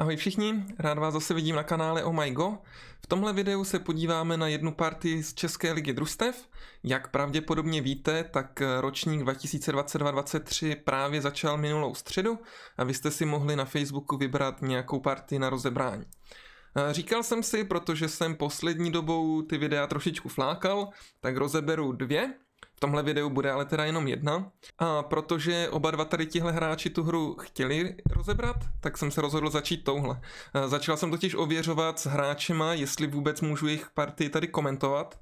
Ahoj všichni, rád vás zase vidím na kanále Oh My Go. V tomhle videu se podíváme na jednu partii z České ligy družstev. Jak pravděpodobně víte, tak eh, ročník 2022-2023 právě začal minulou středu a vy jste si mohli na Facebooku vybrat nějakou partii na rozebrání. Eh, říkal jsem si, protože jsem poslední dobou ty videa trošičku flákal, tak rozeberu dvě, tomhle videu bude ale teda jenom jedna. A protože oba dva tady tihle hráči tu hru chtěli rozebrat, tak jsem se rozhodl začít touhle. Začal jsem totiž ověřovat s hráčema, jestli vůbec můžu jejich party tady komentovat.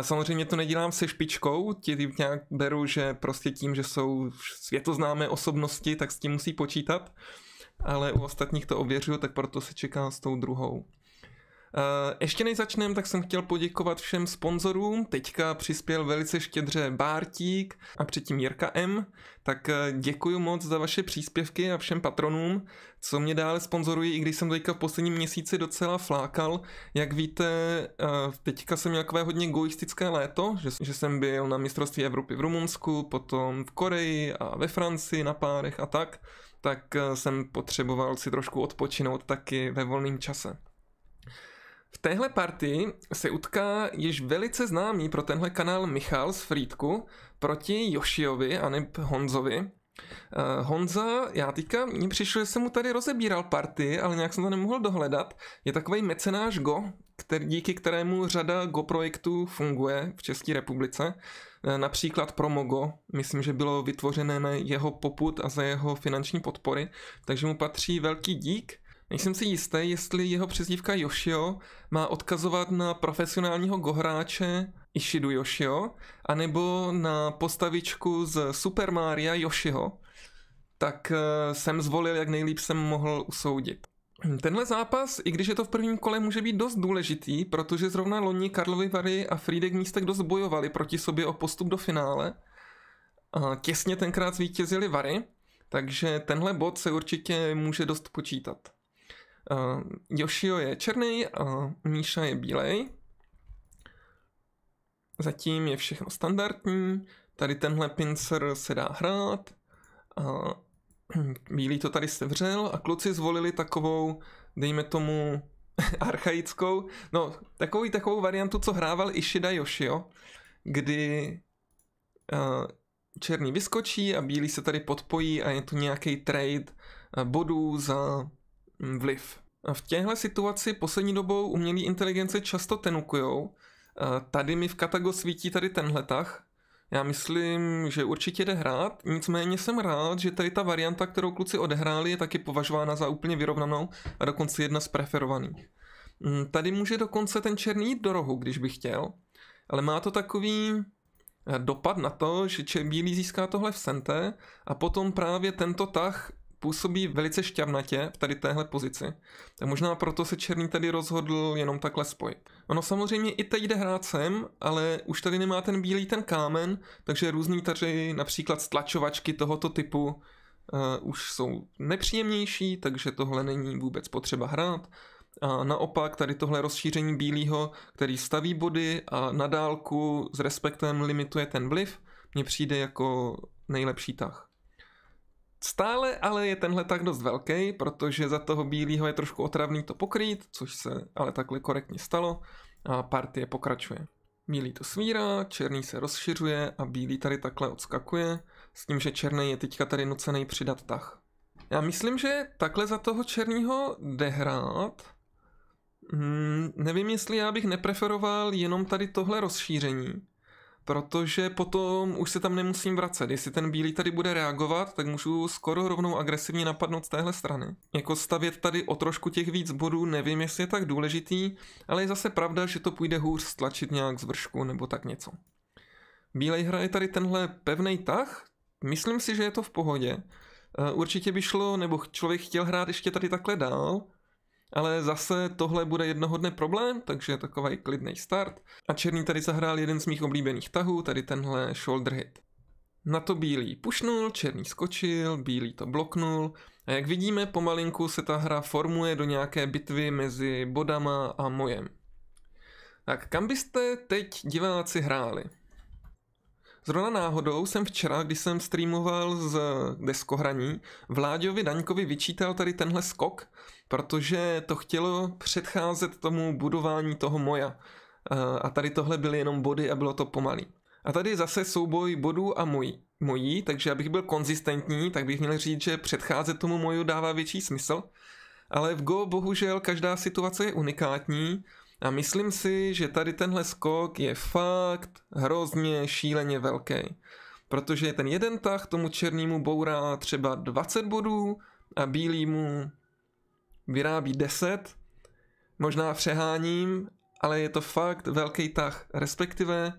Samozřejmě to nedělám se špičkou, ti nějak beru, že prostě tím, že jsou světoznámé osobnosti, tak s tím musí počítat. Ale u ostatních to ověřuju, tak proto se čeká s tou druhou. Eh, ještě než začneme, tak jsem chtěl poděkovat všem sponzorům. Teďka přispěl velice štědře Bártík a předtím Jirka M. Tak eh, děkuji moc za vaše příspěvky a všem patronům, co mě dále sponzorují, i když jsem teďka v posledním měsíci docela flákal. Jak víte, eh, teďka jsem měl takové hodně goistické léto, že, že jsem byl na mistrovství Evropy v Rumunsku, potom v Koreji a ve Francii na párech a tak tak jsem potřeboval si trošku odpočinout taky ve volném čase. V téhle partii se utká již velice známý pro tenhle kanál Michal z Frýdku proti Jošiovi a Honzovi. Uh, Honza, já teďka, mně přišlo, že jsem mu tady rozebíral party, ale nějak jsem to nemohl dohledat. Je takový mecenáš Go, který, díky kterému řada Go projektů funguje v České republice. Uh, například Promogo, myslím, že bylo vytvořené na jeho poput a za jeho finanční podpory, takže mu patří velký dík. Nejsem si jistý, jestli jeho přezdívka Yoshio má odkazovat na profesionálního gohráče Ishidu Yoshio, anebo na postavičku z Super Maria Yoshiho. Tak eh, jsem zvolil, jak nejlíp jsem mohl usoudit. Tenhle zápas, i když je to v prvním kole, může být dost důležitý, protože zrovna loni Karlovy Vary a Friedek Místek dost bojovali proti sobě o postup do finále. A těsně tenkrát zvítězili Vary, takže tenhle bod se určitě může dost počítat. Uh, Yoshio je černý, uh, Míša je bílej. Zatím je všechno standardní, tady tenhle pincer se dá hrát. Uh, bílý to tady sevřel a kluci zvolili takovou, dejme tomu, archaickou, no takovou takovou variantu, co hrával Ishida Yoshio, kdy uh, černý vyskočí a bílý se tady podpojí a je tu nějaký trade eh, bodů za Mm, vliv. V těchto situaci poslední dobou umělé inteligence často tenukujou. Tady mi v Katago svítí tady tenhle tah. Já myslím, že určitě jde hrát, nicméně jsem rád, že tady ta varianta, kterou kluci odehráli, je taky považována za úplně vyrovnanou a dokonce jedna z preferovaných. Mm, tady může dokonce ten černý jít do rohu, když by chtěl, ale má to takový eh, dopad na to, že bílý získá tohle v sente a potom právě tento tah působí velice šťavnatě v tady téhle pozici. Tak možná proto se Černý tady rozhodl jenom takhle spojit. Ono samozřejmě i teď jde hrát sem, ale už tady nemá ten bílý ten kámen, takže různý taři, například stlačovačky tohoto typu, uh, už jsou nepříjemnější, takže tohle není vůbec potřeba hrát. A naopak tady tohle rozšíření bílého, který staví body a na dálku s respektem limituje ten vliv, mně přijde jako nejlepší tah. Stále ale je tenhle tak dost velký, protože za toho bílého je trošku otravný to pokrýt, což se ale takhle korektně stalo a partie pokračuje. Bílý to svírá, černý se rozšiřuje a bílý tady takhle odskakuje, s tím, že černý je teďka tady nucený přidat tah. Já myslím, že takhle za toho černýho hrát. Hmm, nevím, jestli já bych nepreferoval jenom tady tohle rozšíření, protože potom už se tam nemusím vracet. Jestli ten bílý tady bude reagovat, tak můžu skoro rovnou agresivně napadnout z téhle strany. Jako stavět tady o trošku těch víc bodů, nevím, jestli je tak důležitý, ale je zase pravda, že to půjde hůř stlačit nějak z vršku nebo tak něco. Bílej hraje tady tenhle pevný tah, myslím si, že je to v pohodě. Eh, určitě by šlo, nebo člověk chtěl hrát ještě tady takhle dál, ale zase tohle bude jednoho dne problém, takže takový klidný start. A černý tady zahrál jeden z mých oblíbených tahů, tady tenhle shoulder hit. Na to bílý pušnul, černý skočil, bílý to bloknul a jak vidíme, pomalinku se ta hra formuje do nějaké bitvy mezi bodama a mojem. Tak kam byste teď diváci hráli? Zrovna náhodou jsem včera, když jsem streamoval z deskohraní, Vláďovi Daňkovi vyčítal tady tenhle skok, protože to chtělo předcházet tomu budování toho moja. A tady tohle byly jenom body a bylo to pomalý. A tady je zase souboj bodů a mojí. mojí, takže abych byl konzistentní, tak bych měl říct, že předcházet tomu moju dává větší smysl. Ale v Go bohužel každá situace je unikátní a myslím si, že tady tenhle skok je fakt hrozně šíleně velký. Protože ten jeden tah tomu černému bourá třeba 20 bodů a bílý mu vyrábí 10, možná přeháním, ale je to fakt velký tah. Respektive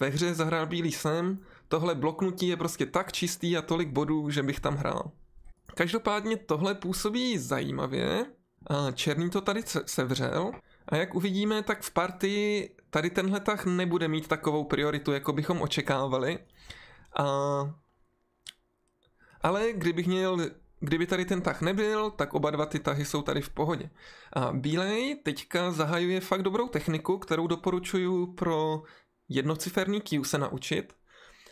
ve hře zahrál bílý sem, tohle bloknutí je prostě tak čistý a tolik bodů, že bych tam hrál. Každopádně tohle působí zajímavě, Černý to tady sevřel a jak uvidíme, tak v partii tady tenhle tah nebude mít takovou prioritu, jako bychom očekávali. A... Ale kdybych měl, kdyby tady ten tah nebyl, tak oba dva ty tahy jsou tady v pohodě. A bílej teďka zahajuje fakt dobrou techniku, kterou doporučuju pro jednociferný Q se naučit –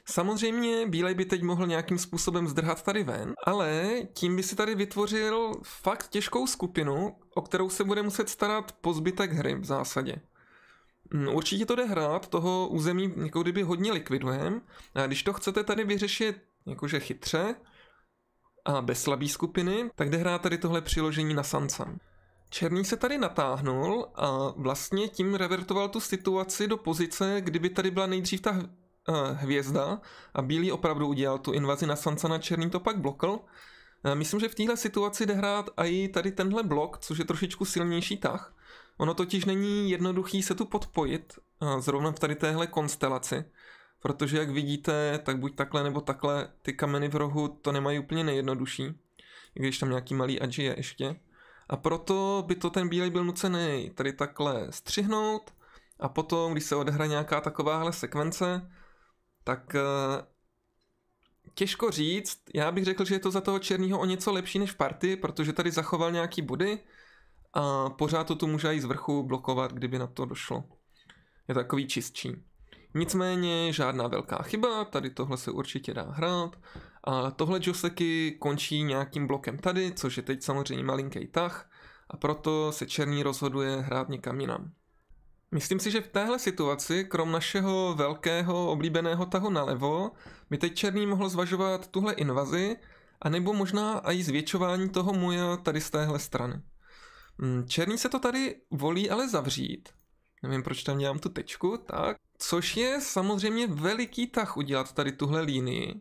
Samozřejmě Bílej by teď mohl nějakým způsobem zdrhat tady ven, ale tím by si tady vytvořil fakt těžkou skupinu, o kterou se bude muset starat po zbytek hry v zásadě. Mm, určitě to jde hrát, toho území jako kdyby hodně likvidujeme. A když to chcete tady vyřešit jakože chytře a bez slabý skupiny, tak jde hrát tady tohle přiložení na Sansa. Černý se tady natáhnul a vlastně tím revertoval tu situaci do pozice, kdyby tady byla nejdřív ta Eh, hvězda a Bílý opravdu udělal tu invazi na na Černý to pak blokl. Eh, myslím, že v téhle situaci jde hrát i tady tenhle blok, což je trošičku silnější tah. Ono totiž není jednoduchý se tu podpojit, eh, zrovna v tady téhle konstelaci, protože jak vidíte, tak buď takhle nebo takhle ty kameny v rohu to nemají úplně nejjednodušší, když tam nějaký malý adži je ještě. A proto by to ten bílej byl nucený tady takhle střihnout a potom, když se odehra nějaká takováhle sekvence, tak eh, těžko říct, já bych řekl, že je to za toho černého o něco lepší než party, protože tady zachoval nějaký body a pořád to tu může i z vrchu blokovat, kdyby na to došlo. Je takový čistší. Nicméně žádná velká chyba, tady tohle se určitě dá hrát. A tohle Joseky končí nějakým blokem tady, což je teď samozřejmě malinký tah a proto se Černý rozhoduje hrát někam jinam. Myslím si, že v téhle situaci, krom našeho velkého oblíbeného tahu nalevo, by teď Černý mohl zvažovat tuhle invazi, anebo možná i zvětšování toho muja tady z téhle strany. Mm, Černý se to tady volí ale zavřít. Nevím, proč tam dělám tu tečku, tak. Což je samozřejmě veliký tah udělat tady tuhle línii.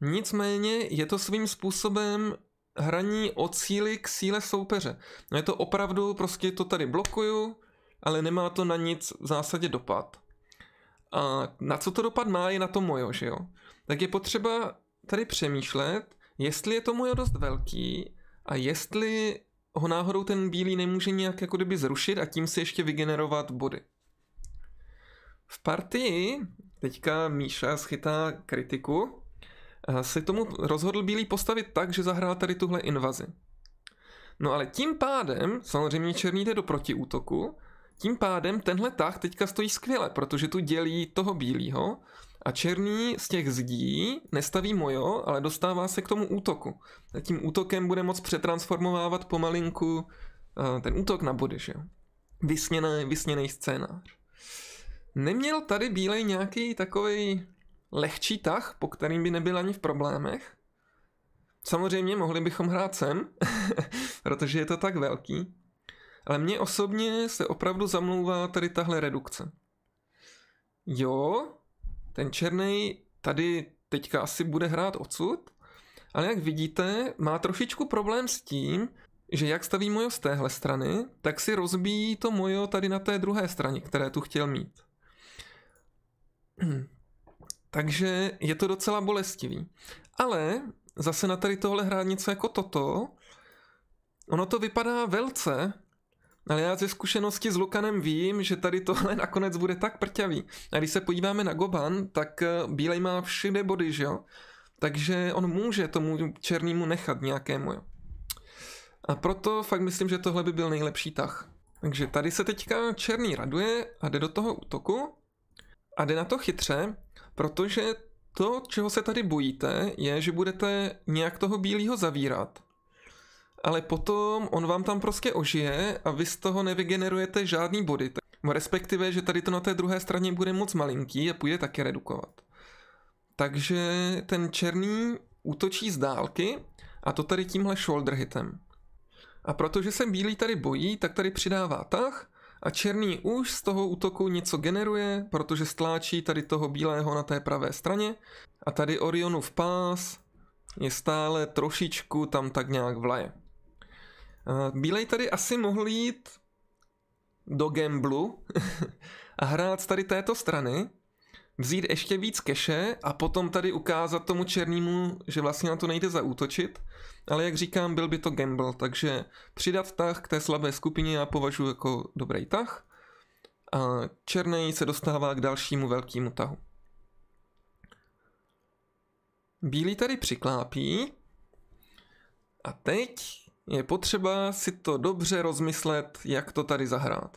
Nicméně je to svým způsobem hraní od síly k síle soupeře. No je to opravdu, prostě to tady blokuju, ale nemá to na nic v zásadě dopad. A na co to dopad má, je na to mojo, že jo? Tak je potřeba tady přemýšlet, jestli je to mojo dost velký a jestli ho náhodou ten bílý nemůže nějak jako kdyby zrušit a tím si ještě vygenerovat body. V partii teďka Míša schytá kritiku, si tomu rozhodl Bílý postavit tak, že zahrál tady tuhle invazi. No ale tím pádem samozřejmě Černý jde do protiútoku tím pádem tenhle tah teďka stojí skvěle, protože tu dělí toho bílého a černý z těch zdí nestaví mojo, ale dostává se k tomu útoku. A tím útokem bude moc přetransformovávat pomalinku eh, ten útok na body, že jo? Vysněný, vysněný scénář. Neměl tady bílej nějaký takový lehčí tah, po kterým by nebyl ani v problémech? Samozřejmě mohli bychom hrát sem, protože je to tak velký. Ale mně osobně se opravdu zamlouvá tady tahle redukce. Jo, ten černý tady teďka asi bude hrát odsud, ale jak vidíte, má trošičku problém s tím, že jak staví mojo z téhle strany, tak si rozbíjí to mojo tady na té druhé straně, které tu chtěl mít. Takže je to docela bolestivý. Ale zase na tady tohle hrát něco jako toto, ono to vypadá velce ale já ze zkušenosti s Lukanem vím, že tady tohle nakonec bude tak prťavý. A když se podíváme na Goban, tak eh, Bílej má všude body, že jo? Takže on může tomu černému nechat nějakému, jo? A proto fakt myslím, že tohle by byl nejlepší tah. Takže tady se teďka černý raduje a jde do toho útoku a jde na to chytře, protože to, čeho se tady bojíte, je, že budete nějak toho bílého zavírat ale potom on vám tam prostě ožije a vy z toho nevygenerujete žádný body. Respektive, že tady to na té druhé straně bude moc malinký a půjde taky redukovat. Takže ten černý útočí z dálky a to tady tímhle shoulder hitem. A protože se bílý tady bojí, tak tady přidává tah a černý už z toho útoku něco generuje, protože stláčí tady toho bílého na té pravé straně a tady Orionu v pás je stále trošičku tam tak nějak vlaje. Eh, Bílej tady asi mohl jít do gamblu a hrát z tady této strany, vzít ještě víc keše a potom tady ukázat tomu černému, že vlastně na to nejde zaútočit, ale jak říkám, byl by to gamble, takže přidat tah k té slabé skupině já považuji jako dobrý tah a černý se dostává k dalšímu velkému tahu. Bílý tady přiklápí a teď je potřeba si to dobře rozmyslet, jak to tady zahrát.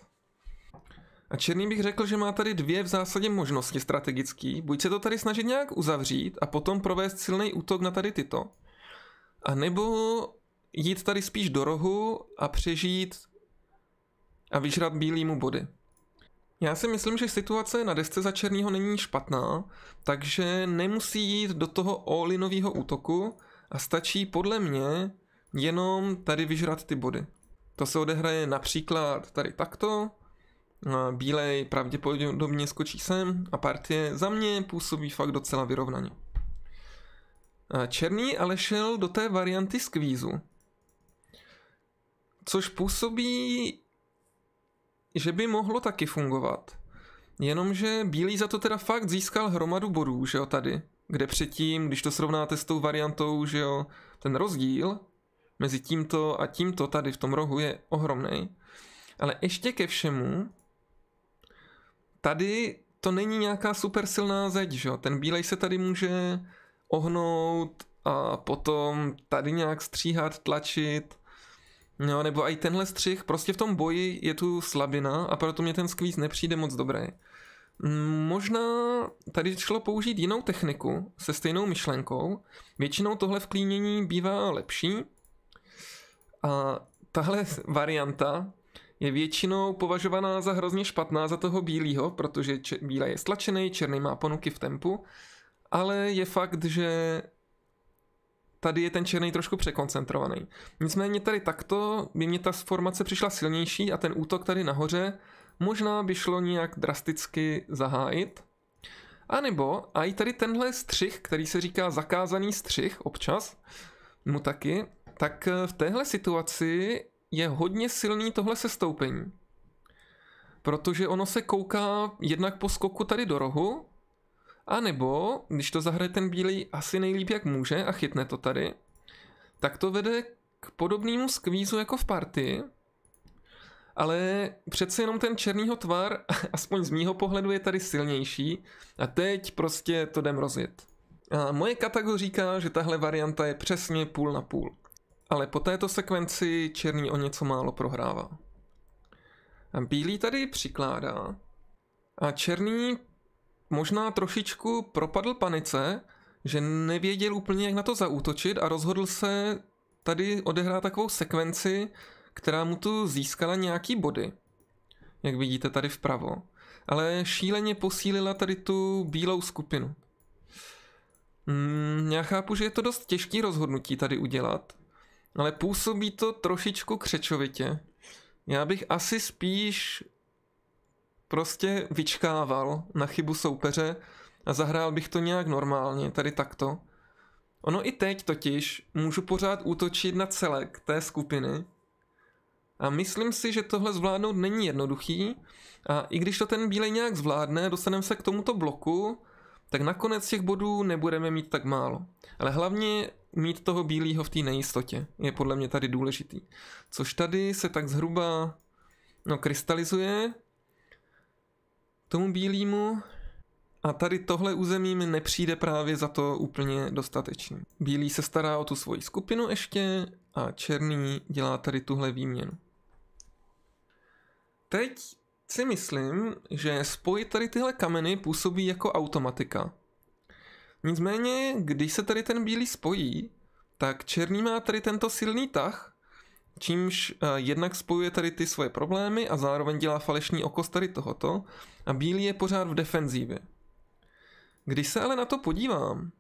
A Černý bych řekl, že má tady dvě v zásadě možnosti strategické. Buď se to tady snažit nějak uzavřít a potom provést silný útok na tady tyto. A nebo jít tady spíš do rohu a přežít a vyžrat bílýmu body. Já si myslím, že situace na desce za černýho není špatná, takže nemusí jít do toho all útoku a stačí podle mě jenom tady vyžrat ty body. To se odehraje například tady takto, Bílej pravděpodobně skočí sem a partie za mě působí fakt docela vyrovnaně. Černý ale šel do té varianty skvízu, což působí, že by mohlo taky fungovat. Jenomže Bílý za to teda fakt získal hromadu bodů, že jo, tady. Kde předtím, když to srovnáte s tou variantou, že jo, ten rozdíl mezi tímto a tímto tady v tom rohu je ohromný. Ale ještě ke všemu, tady to není nějaká super silná zeď, že? Ten bílej se tady může ohnout a potom tady nějak stříhat, tlačit. No, nebo i tenhle střih, prostě v tom boji je tu slabina a proto mě ten skvíz nepřijde moc dobrý. Možná tady šlo použít jinou techniku se stejnou myšlenkou. Většinou tohle vklínění bývá lepší, a tahle varianta je většinou považovaná za hrozně špatná za toho bílého, protože bílé je stlačený, černý má ponuky v tempu, ale je fakt, že tady je ten černý trošku překoncentrovaný. Nicméně tady takto by mě ta formace přišla silnější a ten útok tady nahoře možná by šlo nějak drasticky zahájit. A nebo a i tady tenhle střih, který se říká zakázaný střih občas, mu taky, tak eh, v téhle situaci je hodně silný tohle sestoupení. Protože ono se kouká jednak po skoku tady do rohu, a nebo, když to zahraje ten bílý asi nejlíp jak může a chytne to tady, tak to vede k podobnému skvízu jako v partii, ale přece jenom ten černýho tvar, aspoň z mýho pohledu, je tady silnější a teď prostě to jdem rozjet. A moje katago říká, že tahle varianta je přesně půl na půl. Ale po této sekvenci černý o něco málo prohrává. A bílý tady přikládá a černý možná trošičku propadl panice, že nevěděl úplně, jak na to zaútočit a rozhodl se tady odehrát takovou sekvenci, která mu tu získala nějaký body. Jak vidíte tady vpravo. Ale šíleně posílila tady tu bílou skupinu. Mm, já chápu, že je to dost těžký rozhodnutí tady udělat, No, ale působí to trošičku křečovitě. Já bych asi spíš prostě vyčkával na chybu soupeře a zahrál bych to nějak normálně, tady takto. Ono i teď totiž můžu pořád útočit na celek té skupiny a myslím si, že tohle zvládnout není jednoduchý a i když to ten bílej nějak zvládne, dostaneme se k tomuto bloku, tak nakonec těch bodů nebudeme mít tak málo. Ale hlavně mít toho bílého v té nejistotě je podle mě tady důležitý. Což tady se tak zhruba no, krystalizuje tomu bílému a tady tohle území mi nepřijde právě za to úplně dostatečný. Bílý se stará o tu svoji skupinu ještě a černý dělá tady tuhle výměnu. Teď si myslím, že spojit tady tyhle kameny působí jako automatika. Nicméně, když se tady ten bílý spojí, tak černý má tady tento silný tah, čímž eh, jednak spojuje tady ty svoje problémy a zároveň dělá falešný okos tady tohoto a bílý je pořád v defenzívě. Když se ale na to podívám,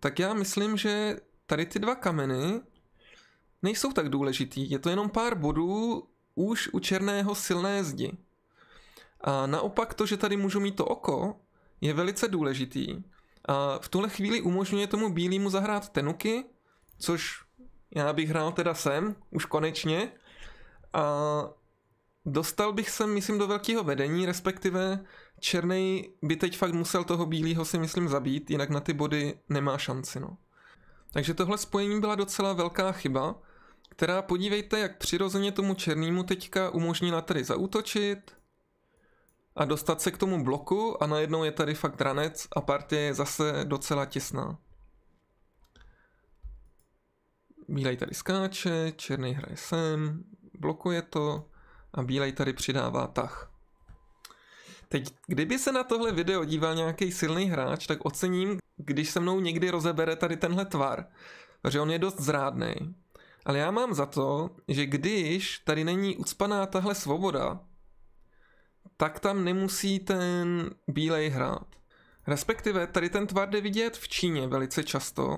tak já myslím, že tady ty dva kameny nejsou tak důležitý, je to jenom pár bodů už u černého silné zdi. A naopak to, že tady můžu mít to oko, je velice důležitý, v tuhle chvíli umožňuje tomu bílému zahrát tenuky, což já bych hrál teda sem, už konečně. A dostal bych se, myslím, do velkého vedení, respektive černý by teď fakt musel toho bílého si myslím zabít, jinak na ty body nemá šanci. No. Takže tohle spojení byla docela velká chyba, která podívejte, jak přirozeně tomu černému teďka umožnila tady zaútočit, a dostat se k tomu bloku a najednou je tady fakt ranec a partie je zase docela těsná. Bílej tady skáče, černý hraje sem, blokuje to a bílej tady přidává tah. Teď, kdyby se na tohle video díval nějaký silný hráč, tak ocením, když se mnou někdy rozebere tady tenhle tvar, protože on je dost zrádný. Ale já mám za to, že když tady není ucpaná tahle svoboda, tak tam nemusí ten bílej hrát. Respektive tady ten tvar jde vidět v Číně velice často,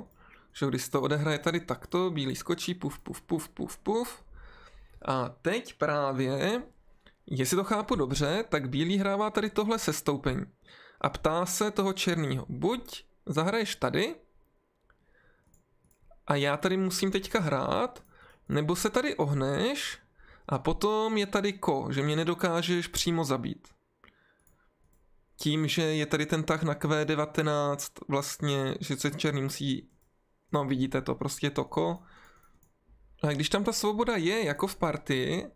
že když to odehraje tady takto, bílý skočí, puf, puf, puf, puf, puf. A teď právě, jestli to chápu dobře, tak bílý hrává tady tohle sestoupení a ptá se toho černého, buď zahraješ tady a já tady musím teďka hrát, nebo se tady ohneš a potom je tady ko, že mě nedokážeš přímo zabít. Tím, že je tady ten tah na Q19, vlastně, že se černý musí... No vidíte to, prostě je to ko. A když tam ta svoboda je, jako v partii,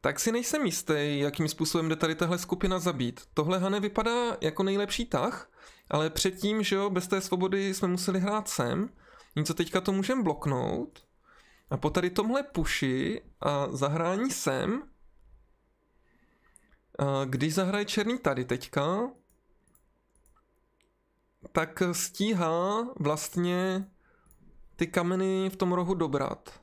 tak si nejsem jistý, jakým způsobem jde tady tahle skupina zabít. Tohle Hane vypadá jako nejlepší tah, ale předtím, že jo, bez té svobody jsme museli hrát sem. Něco teďka to můžeme bloknout. A po tady tomhle puši a zahrání sem, a když zahraje černý tady teďka, tak stíhá vlastně ty kameny v tom rohu dobrat.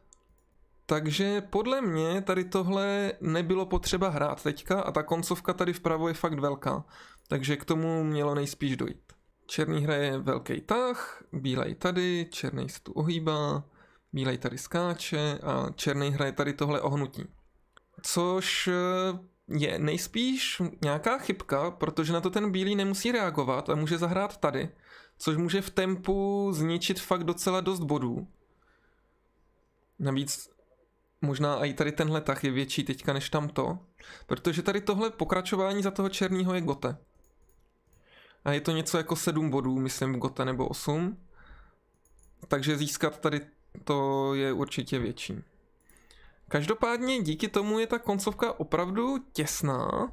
Takže podle mě tady tohle nebylo potřeba hrát teďka a ta koncovka tady vpravo je fakt velká. Takže k tomu mělo nejspíš dojít. Černý hraje velký tah, bílej tady, černý se tu ohýbá, bílej tady skáče a černý hraje tady tohle ohnutí. Což eh, je nejspíš nějaká chybka, protože na to ten bílý nemusí reagovat a může zahrát tady, což může v tempu zničit fakt docela dost bodů. Navíc možná i tady tenhle tah je větší teďka než tamto, protože tady tohle pokračování za toho černého je gote. A je to něco jako 7 bodů, myslím, gote nebo 8. Takže získat tady to je určitě větší. Každopádně díky tomu je ta koncovka opravdu těsná.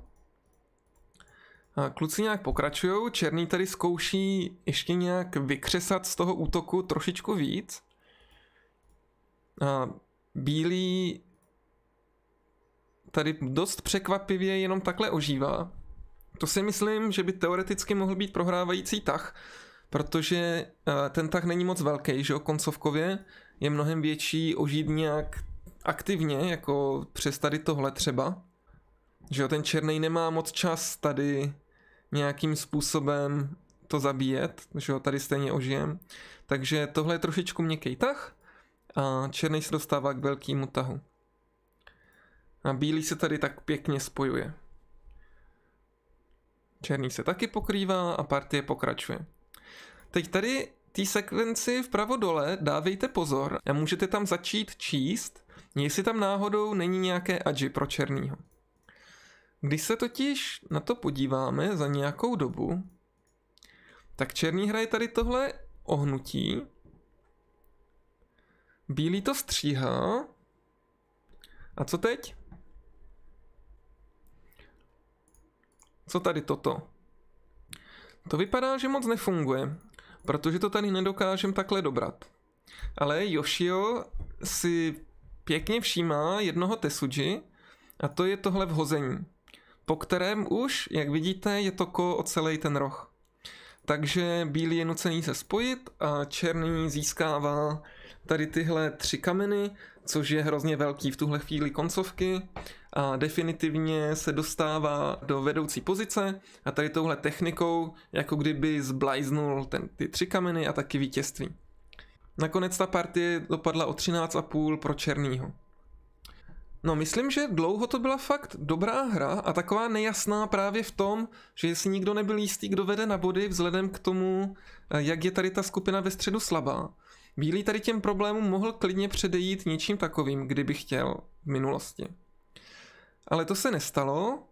A kluci nějak pokračují, Černý tady zkouší ještě nějak vykřesat z toho útoku trošičku víc. A Bílý tady dost překvapivě jenom takhle ožívá. To si myslím, že by teoreticky mohl být prohrávající tah, protože ten tah není moc velký, že jo, koncovkově, je mnohem větší ožít nějak aktivně, jako přes tady tohle třeba. Že jo, ten černý nemá moc čas tady nějakým způsobem to zabíjet, že jo, tady stejně ožijem. Takže tohle je trošičku měkký tah a černý se dostává k velkému tahu. A bílý se tady tak pěkně spojuje. Černý se taky pokrývá a partie pokračuje. Teď tady té sekvenci vpravo dole dávejte pozor a můžete tam začít číst, jestli tam náhodou není nějaké adži pro černýho. Když se totiž na to podíváme za nějakou dobu, tak černý hraje tady tohle ohnutí, bílý to stříhá, a co teď? Co tady toto? To vypadá, že moc nefunguje protože to tady nedokážem takhle dobrat. Ale Yoshio si pěkně všímá jednoho Tesuji a to je tohle vhození, po kterém už, jak vidíte, je to ko o celý ten roh. Takže bílý je nucený se spojit a černý získává tady tyhle tři kameny což je hrozně velký v tuhle chvíli koncovky a definitivně se dostává do vedoucí pozice a tady touhle technikou jako kdyby zblajznul ten, ty tři kameny a taky vítězství. Nakonec ta partie dopadla o 13,5 pro Černýho. No, myslím, že dlouho to byla fakt dobrá hra a taková nejasná právě v tom, že si nikdo nebyl jistý, kdo vede na body vzhledem k tomu, eh, jak je tady ta skupina ve středu slabá. Bílý tady těm problémům mohl klidně předejít něčím takovým, kdyby chtěl v minulosti. Ale to se nestalo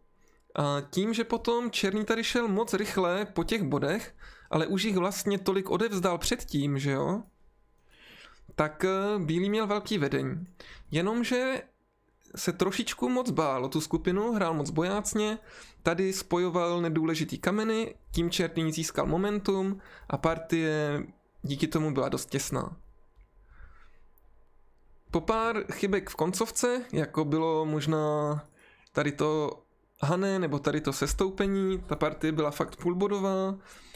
a tím, že potom Černý tady šel moc rychle po těch bodech, ale už jich vlastně tolik odevzdal předtím, že jo, tak eh, Bílý měl velký vedení. Jenomže se trošičku moc bál o tu skupinu, hrál moc bojácně, tady spojoval nedůležitý kameny, tím černý získal momentum a partie díky tomu byla dost těsná. Po pár chybek v koncovce, jako bylo možná tady to Hané nebo tady to sestoupení, ta partie byla fakt půlbodová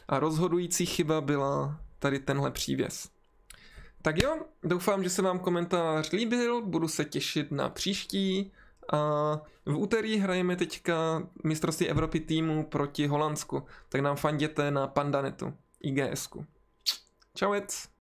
a rozhodující chyba byla tady tenhle přívěs. Tak jo, doufám, že se vám komentář líbil, budu se těšit na příští a v úterý hrajeme teďka mistrovství Evropy týmu proti Holandsku, tak nám fanděte na Pandanetu, IGSku. Ciao it!